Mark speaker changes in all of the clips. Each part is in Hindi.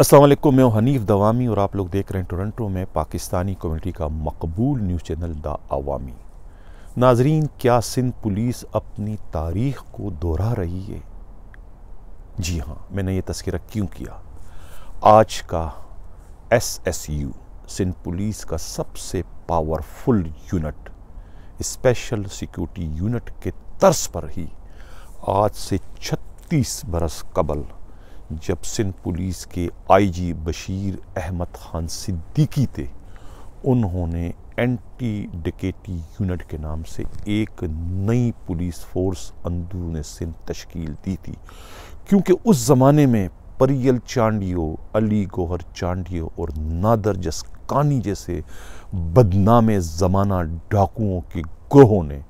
Speaker 1: असलम मैं हनीफ दवामी और आप लोग देख रहे हैं टोरंटो में पाकिस्तानी कम्युनिटी का मकबूल न्यूज़ चैनल द अवामी नाजरीन क्या सिंध पुलिस अपनी तारीख को दोहरा रही है जी हाँ मैंने ये तस्करा क्यों किया आज का S S U Sindh police का सबसे powerful unit special security unit के तर्स पर ही आज से छत्तीस बरस कबल जब सिंध पुलिस के आईजी बशीर अहमद खान सिद्दीकी थे उन्होंने एंटी डिकेटी यूनिट के नाम से एक नई पुलिस फोर्स अंदरून सिंध तश्कील दी थी क्योंकि उस ज़माने में परियल चांडियो अली गोहर चांडियो और नादर जसकानी जैसे बदनाम ज़माना डाकुओं के ग्रोहों ने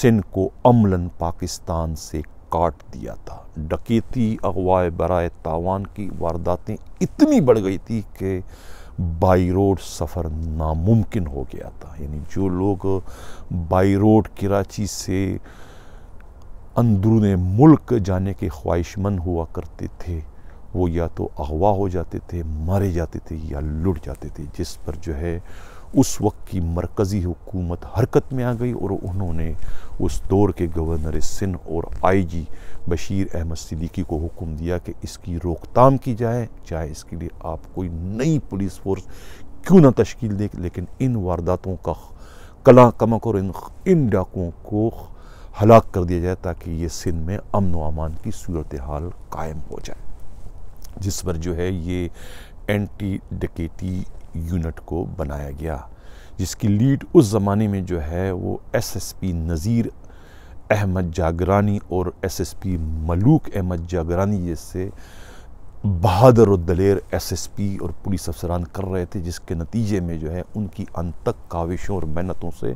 Speaker 1: सिंध को अमलन पाकिस्तान से काट दिया था डकैती अगवाए बरए तावान की वारदातें इतनी बढ़ गई थी कि बाई रोड सफ़र नामुमकिन हो गया था यानी जो लोग बाई रोड कराची से अंदरून मुल्क जाने के ख्वाहिशमंद हुआ करते थे वो या तो अगवा हो जाते थे मारे जाते थे या लुट जाते थे जिस पर जो है उस वक्त की मरकज़ी हुकूमत हरकत में आ गई और उन्होंने उस दौर के गवर्नर सिंध और आईजी बशीर अहमद सिद्दीकी को हुक्म दिया कि इसकी रोकथाम की जाए चाहे इसके लिए आप कोई नई पुलिस फोर्स क्यों ना तश्कील दें लेकिन इन वारदातों का कला कमक और इन इन डाकुओं को हलाक कर दिया जाए ताकि ये सिंध में अमन व अमान की सूरत हाल कायम हो जाए जिस पर जो है ये एंटी डकेती यूनिट को बनाया गया जिसकी लीड उस ज़माने में जो है वो एसएसपी नज़ीर अहमद जागरानी और एसएसपी मलूक अहमद जागरानी जैसे बहादुर और दलेर एसएसपी और पुलिस अफसरान कर रहे थे जिसके नतीजे में जो है उनकी अनतक काविशों और मेहनतों से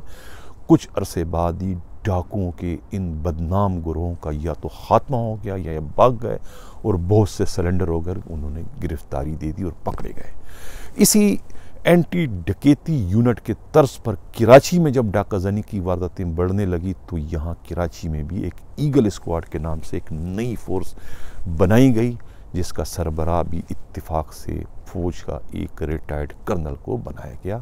Speaker 1: कुछ अरसे बाद ही डाकुओं के इन बदनाम गुरोहों का या तो ख़ात्मा हो गया या भाग गए और बहुत से सिलेंडर होकर उन्होंने गिरफ्तारी दे दी और पकड़े गए इसी एंटी डकेती यूनिट के तर्ज पर कराची में जब डाकाजनी की वारदातें बढ़ने लगी तो यहाँ कराची में भी एक ईगल स्क्वाड के नाम से एक नई फोर्स बनाई गई जिसका सरबरा भी इतफाक़ से फ़ौज का एक रिटायर्ड कर्नल को बनाया गया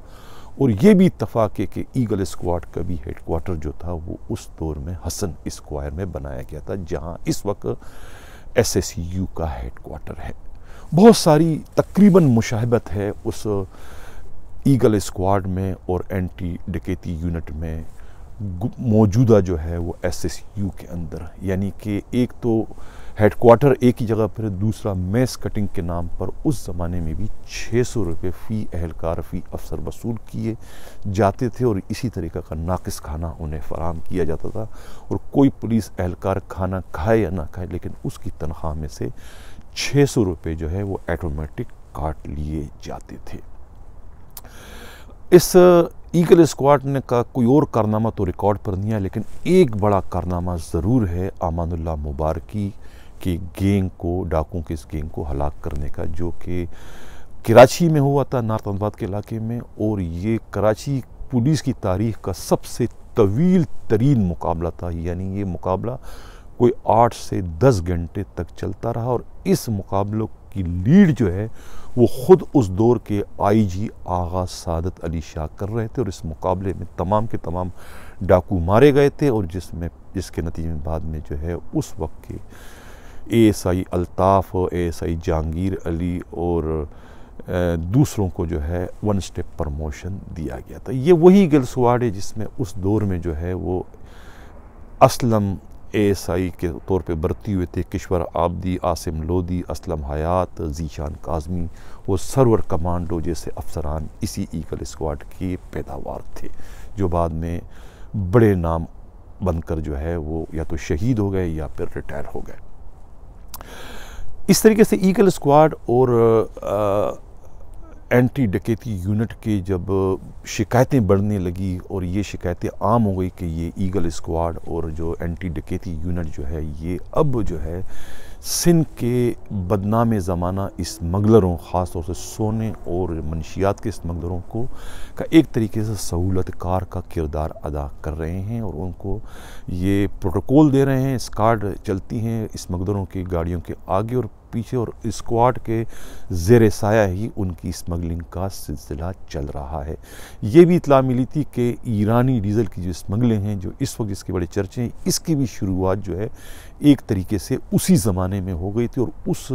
Speaker 1: और ये भी इतफाक़ है कि ईगल स्क्वाड का भी हेड क्वार्टर जो था वो उस दौर में हसन स्क्वायर में बनाया गया था जहाँ इस वक्त एस एस यू का हेड क्वार्टर है बहुत सारी तकरीबन मुशाहबत है उस ईगल स्क्वाड में और एंटी डकैती यूनिट में मौजूदा जो है वो एस यू के अंदर यानी कि एक तो हेडकोार्टर एक ही जगह पर दूसरा मैस कटिंग के नाम पर उस ज़माने में भी छः सौ रुपये फ़ी अहलकार फ़ी अफसर वसूल किए जाते थे और इसी तरीक़े का नाकस खाना उन्हें फराम किया जाता था और कोई पुलिस अहलकार खाना खाए या ना खाए लेकिन उसकी तनख्वाह में से छः सौ रुपये जो है वो ऐटोमेटिक काट लिए जाते थे इस ईगल स्क्वाड ने का कोई और कारनामा तो रिकॉर्ड पर नहीं है लेकिन एक बड़ा कारनामा ज़रूर है अमानुल्ला मुबारकी की गेंग को डाकों की इस गेंग को हलाक करने का जो कि कराची में हुआ था नारतनबाद के इलाके में और ये कराची पुलिस की तारीख का सबसे तवील तरीन मुकाबला था यानी ये मुकाबला कोई आठ से दस घंटे तक चलता रहा और इस मुकाबलों की लीड जो है वो ख़ुद उस दौर के आई जी आगा सादत अली शाह कर रहे थे और इस मुकाबले में तमाम के तमाम डाकू मारे गए थे और जिसमें जिसके नतीजे में बाद में जो है उस वक्त के S I Altaf S I Jahangir Ali और दूसरों को जो है वन स्टेप प्रमोशन दिया गया था ये वही गलसवाड़ है जिसमें उस दौर में जो है वो असलम एस आई के तौर पर बरती हुए थे किश्वर आबदी आसिम लोदी असलम हयात जीशान काजमी वो सरवर कमांडो जैसे अफसरान इसी ईगल स्क्वाड के पैदावार थे जो बाद में बड़े नाम बनकर जो है वो या तो शहीद हो गए या फिर रिटायर हो गए इस तरीके से ईगल स्क्वाड और आ, एंटी डकैती यूनिट के जब शिकायतें बढ़ने लगी और ये शिकायतें आम हो गई कि ये ईगल स्क्वाड और जो एंटी डकैती यूनिट जो है ये अब जो है सिंध के बदनाम ज़माना स्मगलरों ख़ास तौर से सोने और मनशियात के स्मगलरों को का एक तरीके से सहूलतकार का किरदार अदा कर रहे हैं और उनको ये प्रोटोकॉल दे रहे हैं स्कार्ड चलती हैं स्मगलरों की गाड़ियों के आगे और पीछे और स्क्वाड के जेर साया ही उनकी स्मगलिंग का सिलसिला चल रहा है ये भी इतला मिली थी कि ईरानी डीज़ल की जो स्मगलिंग हैं जो इस वक्त इसके बड़े चर्चे हैं इसकी भी शुरुआत जो है एक तरीके से उसी ज़माने में हो गई थी और उस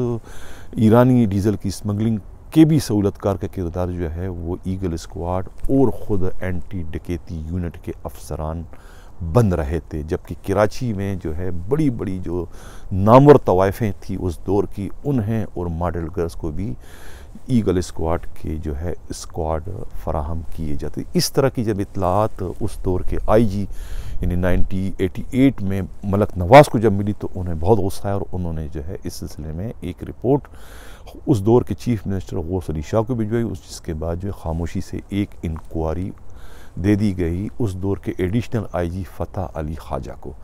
Speaker 1: ईरानी डीज़ल की स्मगलिंग के भी सहूलतकार का किरदार जो है वो ईगल स्क्वाड और ख़ुद एंटी डकेती यूनिट के अफसरान बंद रहे थे जबकि कराची में जो है बड़ी बड़ी जो नामवर तवायफ़ें थी उस दौर की उन्हें और मॉडल गर्ल्स को भी ईगल स्क्वाड के जो है स्क्वाड फराहम किए जाते इस तरह की जब इतलात उस दौर के आईजी यानी 1988 में मलक नवाज़ को जब मिली तो उन्हें बहुत गुस्सा है और उन्होंने जो है इस सिलसिले में एक रिपोर्ट उस दौर के चीफ मिनिस्टर गौस अली शाह को भिजवाई उस जिसके बाद जो है खामोशी से एक इंक्वायरी दे दी गई उस दौर के एडिशनल आईजी फ़तह अली ख्वाजा को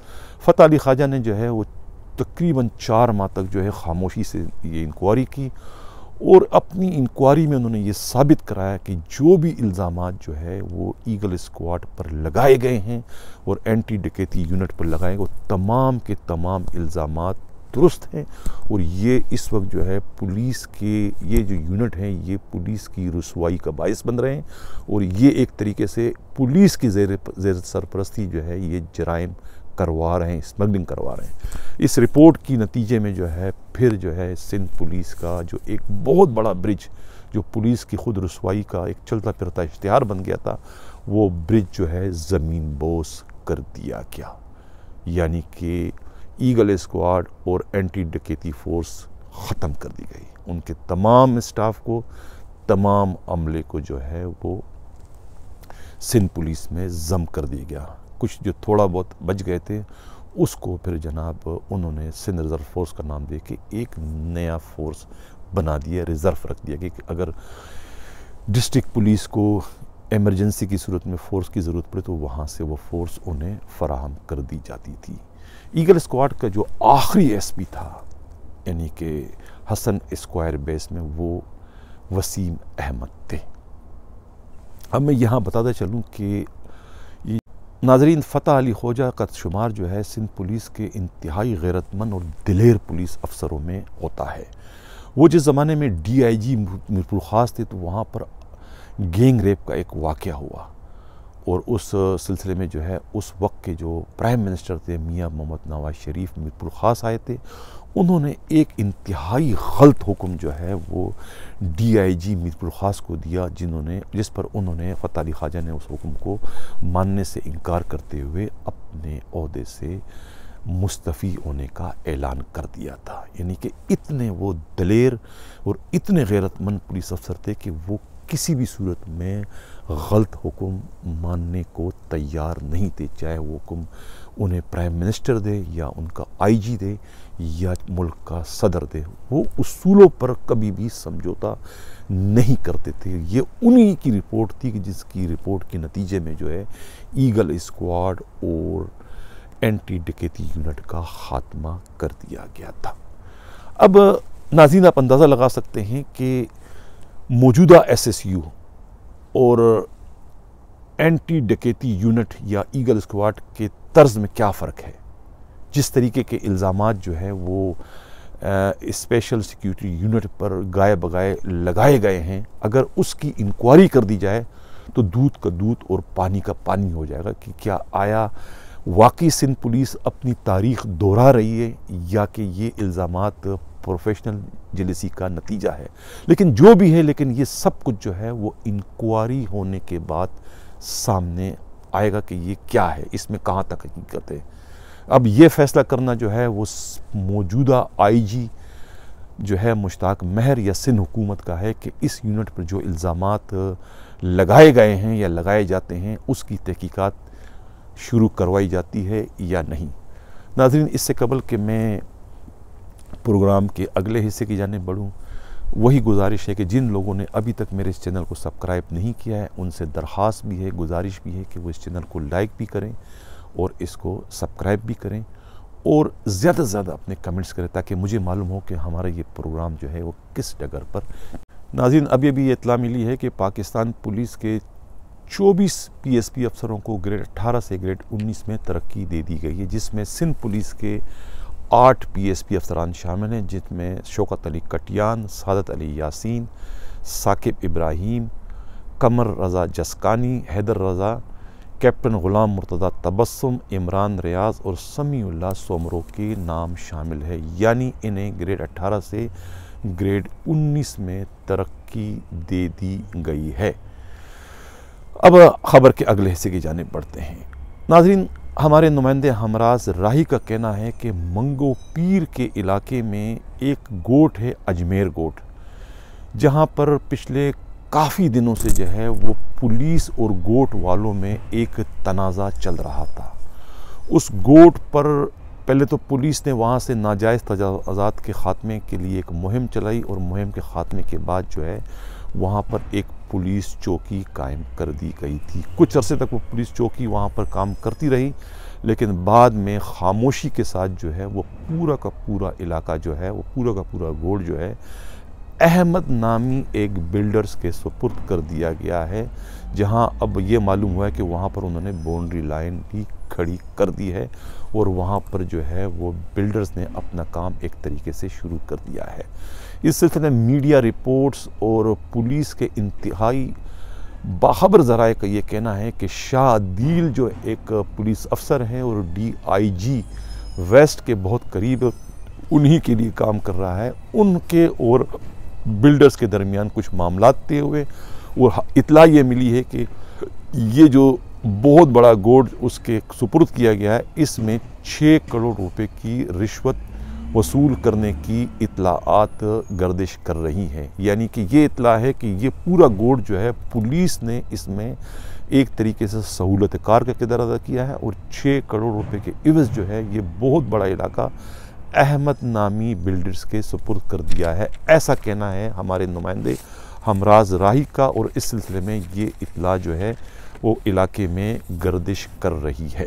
Speaker 1: फ़तह अली ख्वाजा ने जो है वो तकरीबन चार माह तक जो है खामोशी से ये इंक्वायरी की और अपनी इंक्वायरी में उन्होंने ये साबित कराया कि जो भी इल्ज़ाम जो है वो ईगल स्क्वाड पर लगाए गए हैं और एंटी डकैती यूनिट पर लगाए गए तमाम के तमाम इल्ज़ाम दुरुस्त हैं और ये इस वक्त जो है पुलिस के ये जो यूनिट हैं ये पुलिस की रसवाई का बायस बन रहे हैं और ये एक तरीके से पुलिस की जेर जेर सरपरस्ती जो है ये जराइम करवा रहे हैं स्मगलिंग करवा रहे हैं इस रिपोर्ट की नतीजे में जो है फिर जो है सिंध पुलिस का जो एक बहुत बड़ा ब्रिज जो पुलिस की खुद रसवाई का एक चलता फिरता इश्तहार बन गया था वो ब्रिज जो है ज़मीन बोस कर दिया गया यानी कि ईगल स्क्वाड और एंटी डकेती फोर्स ख़त्म कर दी गई उनके तमाम स्टाफ को तमाम अमले को जो है वो सिंध पुलिस में जम कर दिया गया कुछ जो थोड़ा बहुत बच गए थे उसको फिर जनाब उन्होंने सिंध रिज़र्व फोर्स का नाम दे के एक नया फोर्स बना दिया रिज़र्व रख दिया कि अगर डिस्ट्रिक्ट पुलिस को एमरजेंसी की सूरत में फ़ोर्स की ज़रूरत पड़े तो वहाँ से वो फ़ोर्स उन्हें फराहम कर दी जाती थी ईगल स्क्वाड का जो आखिरी एसपी था यानी कि हसन स्क्वायर बेस में वो वसीम अहमद थे अब मैं यहाँ बताता चलूँ कि नाजरीन फ़तेह अली खोजा का शुमार जो है सिंध पुलिस के इंतहाई गैरतमंद और दिलेर पुलिस अफसरों में होता है वो जिस ज़माने में डी आई जी मीरपुर ख़ास थे तो वहाँ पर गेंग रेप का एक वाक़ हुआ और उस सिलसिले में जो है उस वक्त के जो प्राइम मिनिस्टर थे मियाँ मोहम्मद नवाज शरीफ मीरपुर ख़ास आए थे उन्होंने एक इंतहाई गलत हुक्म जो है वो डीआईजी मीरपुर ख़ास को दिया जिन्होंने जिस पर उन्होंने फ़तह अली ख्वाजा ने उस हुक्म को मानने से इनकार करते हुए अपने अहदे से मुस्तफ़ी होने का ऐलान कर दिया था यानी कि इतने वो दलेर और इतने गैरतमंद पुलिस अफसर थे कि वो किसी भी सूरत में गलत हुक्म मानने को तैयार नहीं थे चाहे वो हुक्म उन्हें प्राइम मिनिस्टर दे या उनका आईजी दे या मुल्क का सदर दे वो उसूलों पर कभी भी समझौता नहीं करते थे ये उन्हीं की रिपोर्ट थी कि जिसकी रिपोर्ट के नतीजे में जो है ईगल स्क्वाड और एंटी डकैती यूनिट का खात्मा कर दिया गया था अब नाजीन आप अंदाज़ा लगा सकते हैं कि मौजूदा एसएसयू और एंटी डकेती यूनिट या ईगल स्क्वाड के तर्ज में क्या फ़र्क है जिस तरीके के इल्ज़ाम जो है वो स्पेशल सिक्योरिटी यूनिट पर गाय बगाए लगाए गए हैं अगर उसकी इंक्वायरी कर दी जाए तो दूध का दूध और पानी का पानी हो जाएगा कि क्या आया वाकई सिंध पुलिस अपनी तारीख दोहरा रही है या कि ये इल्ज़ाम प्रोफेशनल जलिसी का नतीजा है लेकिन जो भी है लेकिन ये सब कुछ जो है वो इंक्वायरी होने के बाद सामने आएगा कि ये क्या है इसमें कहाँ तक हकीकत है अब ये फैसला करना जो है वो मौजूदा आईजी जो है मुश्ताक महर या सिंध हुकूमत का है कि इस यूनिट पर जो इल्ज़ाम लगाए गए हैं या लगाए जाते हैं उसकी तहकीकात शुरू करवाई जाती है या नहीं नाजरीन इससे कबल कि मैं प्रोग्राम के अगले हिस्से की जानब बढ़ूँ वही गुजारिश है कि जिन लोगों ने अभी तक मेरे इस चैनल को सब्सक्राइब नहीं किया है उनसे दरख्वास्त भी है गुजारिश भी है कि वो इस चैनल को लाइक भी करें और इसको सब्सक्राइब भी करें और ज़्यादा से ज़्यादा अपने कमेंट्स करें ताकि मुझे मालूम हो कि हमारा ये प्रोग्राम जो है वो किस डगर पर नाजिन अभी अभी इतला मिली है कि पाकिस्तान पुलिस के 24 पीएसपी अफसरों को ग्रेड 18 से ग्रेड 19 में तरक्की दे दी गई है जिसमें सिंध पुलिस के आठ पी एस पी अफसरान शामिल हैं जिसमें शौकत अली कटियान सदत अली यासीन साकिब इब्राहिम कमर रज़ा जसकानी हैदर रज़ा कैप्टन ग़ुलाम मुर्तदा तबस्म इमरान रियाज और समीउल्ला सोमरो के नाम शामिल है यानी इन्हें ग्रेड 18 से ग्रेड 19 में तरक्की दे दी गई है अब ख़बर के अगले हिस्से की जानब बढ़ते हैं नाजरीन हमारे नुमाइंदे हमराज राही का कहना है कि मंगो पीर के इलाके में एक गोट है अजमेर गोट जहाँ पर पिछले काफ़ी दिनों से जो है वो पुलिस और गोट वालों में एक तनाज़ा चल रहा था उस गोट पर पहले तो पुलिस ने वहाँ से नाजायज़ तजाजात के ख़ात्मे के लिए एक मुहिम चलाई और मुहिम के ख़ात्मे के बाद जो है वहाँ पर एक पुलिस चौकी कायम कर दी गई थी कुछ अरसे तक वो पुलिस चौकी वहाँ पर काम करती रही लेकिन बाद में खामोशी के साथ जो है वो पूरा का पूरा इलाका जो है वो पूरा का पूरा रोड जो है अहमद नामी एक बिल्डर्स के सुपुर्द कर दिया गया है जहाँ अब ये मालूम हुआ है कि वहाँ पर उन्होंने बाउंड्री लाइन भी खड़ी कर दी है और वहाँ पर जो है वो बिल्डर्स ने अपना काम एक तरीके से शुरू कर दिया है इस सिलसिले में मीडिया रिपोर्ट्स और पुलिस के इंतहाई बाबर ज़राए का ये कहना है कि शाह दिल जो एक पुलिस अफसर हैं और डीआईजी वेस्ट के बहुत करीब उन्हीं के लिए काम कर रहा है उनके और बिल्डर्स के दरमियान कुछ मामला थे हुए और इतला ये मिली है कि ये जो बहुत बड़ा गोड उसके सुपुर्द किया गया है इसमें छः करोड़ रुपए की रिश्वत वसूल करने की इतलात गर्दिश कर रही हैं यानी कि ये इतला है कि ये पूरा गोड जो है पुलिस ने इसमें एक तरीके से सहूलत कार का किरदार अदा किया है और छः करोड़ रुपए के इवज़ जो है ये बहुत बड़ा इलाका अहमद नामी बिल्डर्स के सुपुर्द कर दिया है ऐसा कहना है हमारे नुमाइंदे हमराज राही का और इस सिलसिले में ये इतला जो है वो इलाके में गर्दिश कर रही है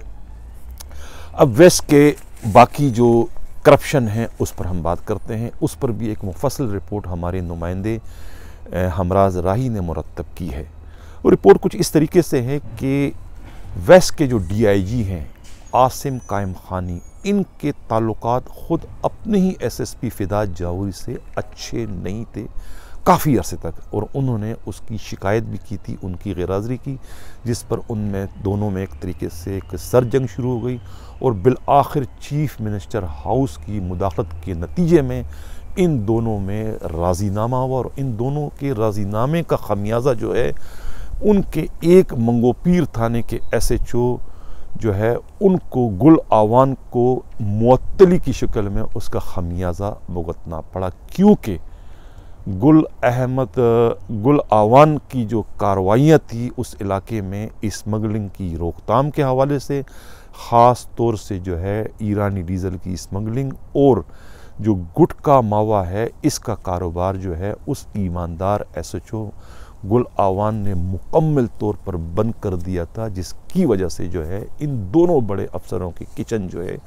Speaker 1: अब वेस्ट के बाकी जो करप्शन है उस पर हम बात करते हैं उस पर भी एक मुफसल रिपोर्ट हमारे नुमाइंदे हमराज राही ने मुरतब की है वो रिपोर्ट कुछ इस तरीके से है कि वेस्ट के जो जी हैं आसिम कायम खानी इनके ताल्लुकात ख़ुद अपने ही एसएसपी फिदा जावरी से अच्छे नहीं थे काफ़ी अरसे तक और उन्होंने उसकी शिकायत भी की थी उनकी गैरहाज़री की जिस पर उनमें दोनों में एक तरीके से एक सर जंग शुरू हो गई और बिल आखिर चीफ मिनिस्टर हाउस की मुदाखलत के नतीजे में इन दोनों में राजीनामा हुआ और इन दोनों के राजीनामे का खमियाजा जो है उनके एक मंगोपीर थाने के एस एच ओ जो है उनको गुल आवान को मअतली की शक्ल में उसका खमियाजा भुगतना पड़ा क्योंकि गुल अहमद गुल आवान की जो कार्रवाइयाँ थी उस इलाके में स्मगलिंग की रोकथाम के हवाले से ख़ास तौर से जो है ईरानी डीज़ल की स्मगलिंग और जो गुटका मावा है इसका कारोबार जो है उस ईमानदार एस एच ओ गुल आवान ने मुकम्मल तौर पर बंद कर दिया था जिसकी वजह से जो है इन दोनों बड़े अफसरों के किचन जो है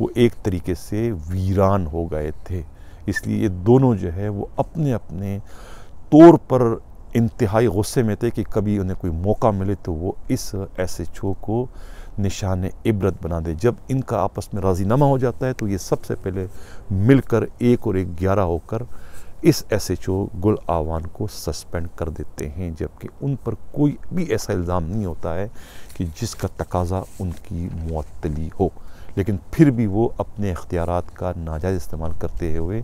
Speaker 1: वो एक तरीके से वीरान हो गए थे इसलिए ये दोनों जो है वो अपने अपने तौर पर इंतहाई गुस्से में थे कि कभी उन्हें कोई मौका मिले तो वो इस ऐसे ओ को निशान इबरत बना दे जब इनका आपस में राजीनामा हो जाता है तो ये सबसे पहले मिलकर एक और एक ग्यारह होकर इस एस एच ओ गुल आवान को सस्पेंड कर देते हैं जबकि उन पर कोई भी ऐसा इल्ज़ाम नहीं होता है कि जिसका तकाजा उनकी मअतली हो लेकिन फिर भी वो अपने अख्तियार का नाजायज़ इस्तेमाल करते हुए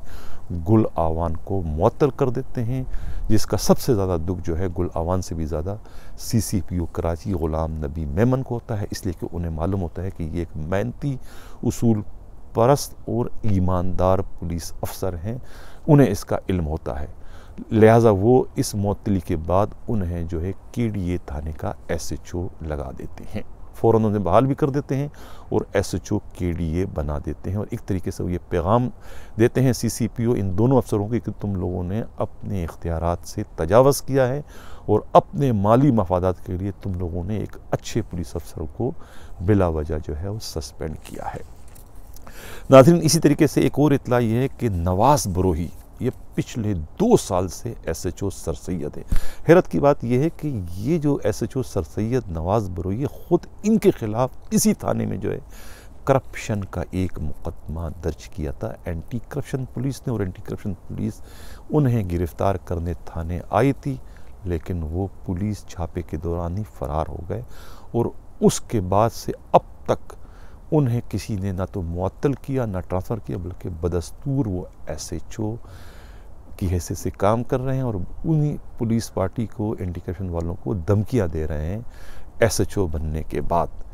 Speaker 1: गुल आवान को मअतल कर देते हैं जिसका सबसे ज़्यादा दुख जो है गुल आवान से भी ज़्यादा सी सी पी ओ कराची ग़ुलाम नबी मेमन को होता है इसलिए कि उन्हें मालूम होता है कि ये एक मेहनती उसूल परस्त और ईमानदार पुलिस अफसर हैं उन्हें इसका इल्म होता है लिहाजा वो इस मअतली के बाद उन्हें जो है के डी ए थाने का एस एच ओ लगा देते हैं फ़ौर उन्हें बहाल भी कर देते हैं और एस एच ओ के डी ए बना देते हैं और एक तरीके से वो ये पैगाम देते हैं सी सी पी ओ इन दोनों अफसरों के कि तुम लोगों ने अपने इख्तियार से तजावज़ किया है और अपने माली मफादात के लिए तुम लोगों ने एक अच्छे पुलिस अफसर को बिला वजह जो है वो सस्पेंड किया है नाजरन इसी तरीके से एक और इतला यह है कि नवाज़ बरोही ये पिछले दो साल से S H O sir Syed है हैरत की बात यह है कि ये जो S H O sir Syed Nawaz Baroi ख़ुद इनके ख़िलाफ़ इसी थाने में जो है करप्शन का एक मुकदमा दर्ज किया था एंटी करप्शन पुलिस ने और एंटी करप्शन पुलिस उन्हें गिरफ़्तार करने थाने आई थी लेकिन वो पुलिस छापे के दौरान ही फ़रार हो गए और उसके बाद से अब तक उन्हें किसी ने ना तो मअतल किया ना ट्रांसफ़र किया बल्कि बदस्तूर वो एस एच ओ की हैसे से काम कर रहे हैं और उन्हीं पुलिस पार्टी को इंडिकेशन वालों को धमकियाँ दे रहे हैं एस एच ओ बनने के बाद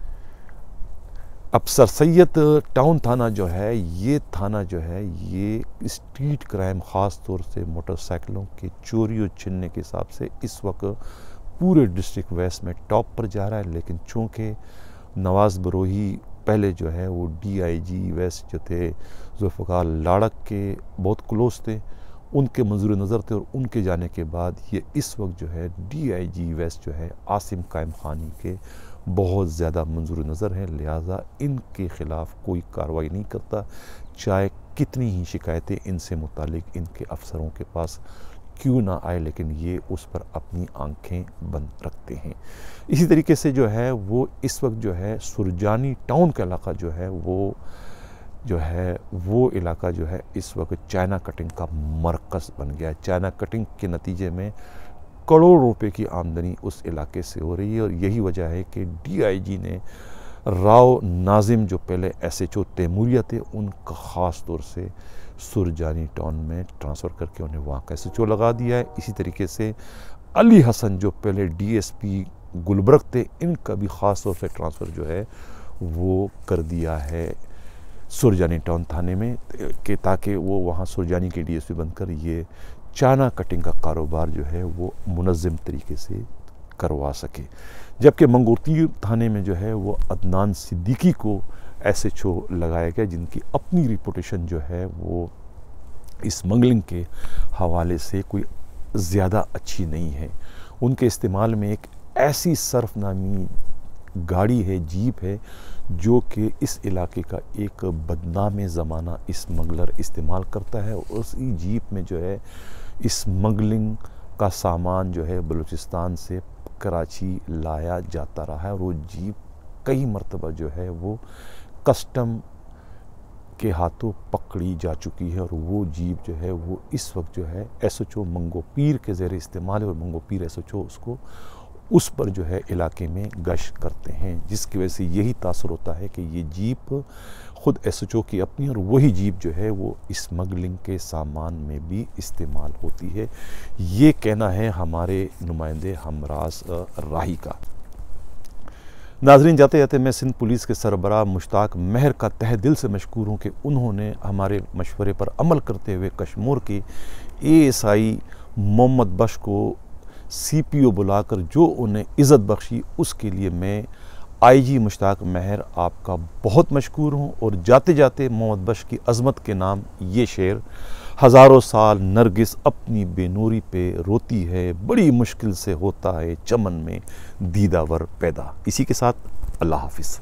Speaker 1: अब सर सैद टाउन थाना जो है ये थाना जो है ये स्ट्रीट क्राइम ख़ास तौर से मोटरसाइकिलों के चोरी और छिनने के हिसाब से इस वक्त पूरे डिस्ट्रिक्ट वेस्ट में टॉप पर जा रहा है लेकिन चूँकि नवाज़ बरोही पहले जो है वो डीआईजी वेस्ट जो थे जोफ़ार लाड़क के बहुत क्लोज थे उनके मंजूर नज़र थे और उनके जाने के बाद ये इस वक्त जो है डीआईजी वेस्ट जो है आसिम कायम खानी के बहुत ज़्यादा मंजूर नज़र हैं लिहाजा इनके ख़िलाफ़ कोई कार्रवाई नहीं करता चाहे कितनी ही शिकायतें इनसे मुतल इनके अफसरों के पास क्यों ना आए लेकिन ये उस पर अपनी आंखें बंद रखते हैं इसी तरीके से जो है वो इस वक्त जो है सुरजानी टाउन का इलाका जो है वो जो है वो इलाका जो है इस वक्त चाइना कटिंग का मरकज़ बन गया है चाइना कटिंग के नतीजे में करोड़ों रुपए की आमदनी उस इलाके से हो रही है और यही वजह है कि डीआईजी ने राव नाजिम जो पहले एसएचओ तैमूरिया थे उनका ख़ास तौर से सुरजानी टाउन में ट्रांसफ़र करके उन्हें वहाँ का एस लगा दिया है इसी तरीके से अली हसन जो पहले डीएसपी गुलबर्ग थे इनका भी ख़ास तौर से ट्रांसफ़र जो है वो कर दिया है सुरजानी टाउन थाने में के ताकि वो वहाँ सुरजानी के डीएसपी बनकर ये चाना कटिंग का कारोबार जो है वो मुनज़म तरीके से करवा सके जबकि मंगोती थाने में जो है वो अदनान सिद्दीकी को ऐसे ओ लगाया गया जिनकी अपनी रिपोटेशन जो है वो स्मगलिंग के हवाले से कोई ज़्यादा अच्छी नहीं है उनके इस्तेमाल में एक ऐसी नामी गाड़ी है जीप है जो कि इस इलाके का एक बदनाम ज़माना स्मगलर इस इस्तेमाल करता है और उसी जीप में जो है स्मगलिंग का सामान जो है बलूचिस्तान से कराची लाया जाता रहा है और वो जीप कई मरतबा जो है वो कस्टम के हाथों पकड़ी जा चुकी है और वो जीप जो है वो इस वक्त जो है एस एच ओ मंगोपीर के ज़ेर इस्तेमाल है और मंगोपीर एस एच ओ उसको उस पर जो है इलाके में गश करते हैं जिसकी वजह से यही तासर होता है कि ये जीप ख़ुद एस एच ओ की अपनी और वही जीप जो है वो इस्मगलिंग के सामान में भी इस्तेमाल होती है ये कहना है हमारे नुमाइंदे हमराज राही का नाजरीन जाते जाते मैं सिंध पुलिस के सरबरा मुश्ताक महर का तह दिल से मशहूर हूँ कि उन्होंने हमारे मशवरे पर अमल करते हुए कश्मीर के ए एस आई मोहम्मद बश को सी पी ओ बुलाकर जो उन्हें इज़्ज़त बख्शी उसके लिए मैं आई जी मुश्ताक महर आपका बहुत मशहूर हूँ और जाते जाते मोहम्मद बश की अजमत के नाम ये शेर हज़ारों साल नरगिस अपनी बेनूरी पे रोती है बड़ी मुश्किल से होता है चमन में दीदावर पैदा इसी के साथ अल्लाह हाफिज़